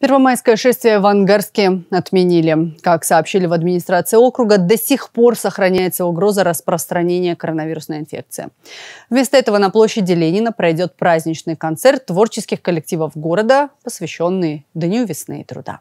Первомайское шествие в Ангарске отменили. Как сообщили в администрации округа, до сих пор сохраняется угроза распространения коронавирусной инфекции. Вместо этого на площади Ленина пройдет праздничный концерт творческих коллективов города, посвященный Дню весны и труда.